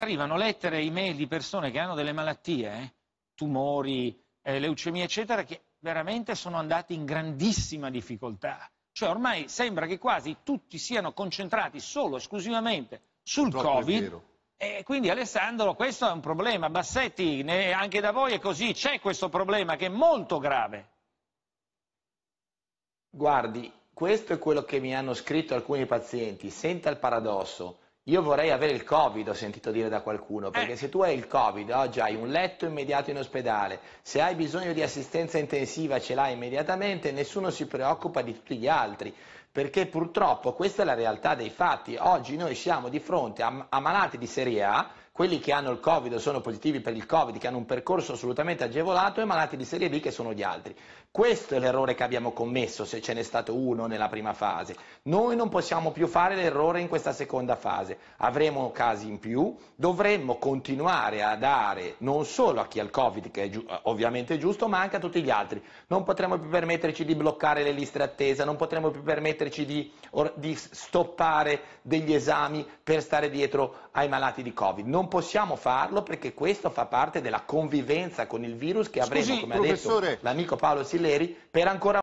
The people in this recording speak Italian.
arrivano lettere e email di persone che hanno delle malattie, eh, tumori, eh, leucemie, eccetera, che veramente sono andati in grandissima difficoltà. Cioè ormai sembra che quasi tutti siano concentrati solo e esclusivamente sul Troppo Covid. E quindi Alessandro, questo è un problema. Bassetti, anche da voi è così, c'è questo problema che è molto grave. Guardi, questo è quello che mi hanno scritto alcuni pazienti. Senta il paradosso io vorrei avere il Covid, ho sentito dire da qualcuno, perché eh. se tu hai il Covid, oggi hai un letto immediato in ospedale, se hai bisogno di assistenza intensiva ce l'hai immediatamente, nessuno si preoccupa di tutti gli altri perché purtroppo questa è la realtà dei fatti. Oggi noi siamo di fronte a, a malati di serie A, quelli che hanno il Covid o sono positivi per il Covid, che hanno un percorso assolutamente agevolato, e malati di serie B che sono gli altri. Questo è l'errore che abbiamo commesso, se ce n'è stato uno nella prima fase. Noi non possiamo più fare l'errore in questa seconda fase. Avremo casi in più, dovremmo continuare a dare non solo a chi ha il Covid, che è giu- ovviamente giusto, ma anche a tutti gli altri. Non potremo più permetterci di bloccare le liste d'attesa, non potremo più permetterci permetterci di, di stoppare degli esami per stare dietro ai malati di Covid. Non possiamo farlo perché questo fa parte della convivenza con il virus che avremo, Scusi, come ha detto l'amico Paolo Silleri, per ancora